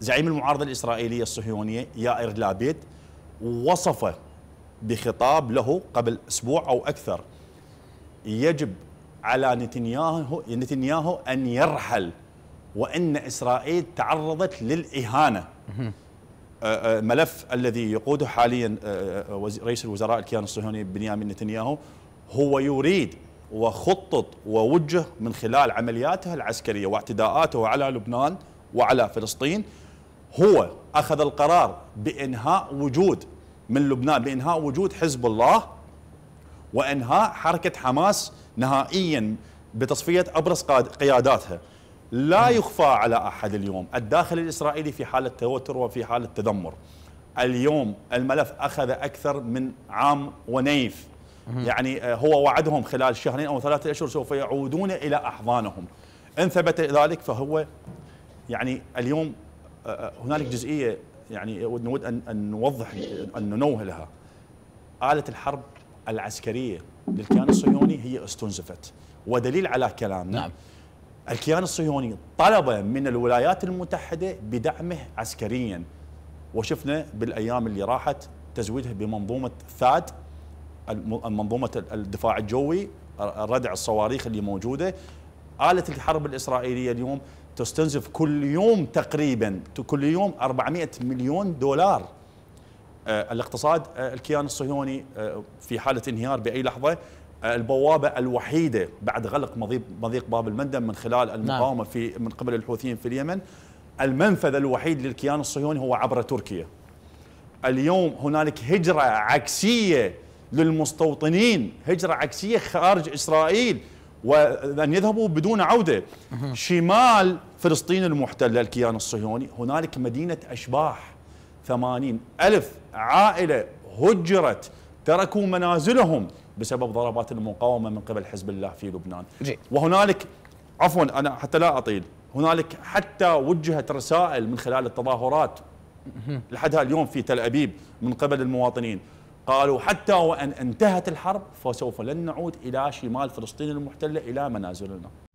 زعيم المعارضة الإسرائيلية الصهيونية يائر لابيد وصف بخطاب له قبل أسبوع أو أكثر يجب على نتنياهو نتنياهو أن يرحل وأن إسرائيل تعرضت للإهانة أه، أه، ملف الذي يقوده حاليا أه، رئيس الوزراء الكيان الصهيوني بنيامين نتنياهو هو يريد وخطط ووجه من خلال عملياته العسكرية واعتداءاته على لبنان وعلى فلسطين هو أخذ القرار بإنهاء وجود من لبنان بإنهاء وجود حزب الله وإنهاء حركة حماس نهائيا بتصفية أبرز قياداتها لا يخفى على أحد اليوم الداخل الإسرائيلي في حالة توتر وفي حالة تذمر اليوم الملف أخذ أكثر من عام ونيف يعني آه، هو وعدهم خلال شهرين أو ثلاثة أشهر سوف يعودون إلى أحضانهم إن ثبت ذلك فهو يعني اليوم هنالك جزئيه يعني نود ان نوضح ان ننوه لها اله الحرب العسكريه للكيان الصهيوني هي استنزفت ودليل على كلامنا نعم. الكيان الصهيوني طلب من الولايات المتحده بدعمه عسكريا وشفنا بالايام اللي راحت تزويده بمنظومه ثاد منظومه الدفاع الجوي ردع الصواريخ اللي موجوده آلة الحرب الإسرائيلية اليوم تستنزف كل يوم تقريبا كل يوم 400 مليون دولار آه، الاقتصاد آه، الكيان الصهيوني آه، في حالة انهيار بأي لحظة البوابة الوحيدة بعد غلق مضيق باب المندب من خلال نعم. المقاومة في من قبل الحوثيين في اليمن المنفذ الوحيد للكيان الصهيوني هو عبر تركيا اليوم هنالك هجرة عكسية للمستوطنين هجرة عكسية خارج إسرائيل وأن يذهبوا بدون عودة شمال فلسطين المحتلة الكيان الصهيوني هنالك مدينة أشباح ثمانين ألف عائلة هجرت تركوا منازلهم بسبب ضربات المقاومة من قبل حزب الله في لبنان وهنالك عفوا أنا حتى لا أطيل هنالك حتى وجهت رسائل من خلال التظاهرات لحد اليوم في تل أبيب من قبل المواطنين قالوا حتى وان انتهت الحرب فسوف لن نعود الى شمال فلسطين المحتله الى منازلنا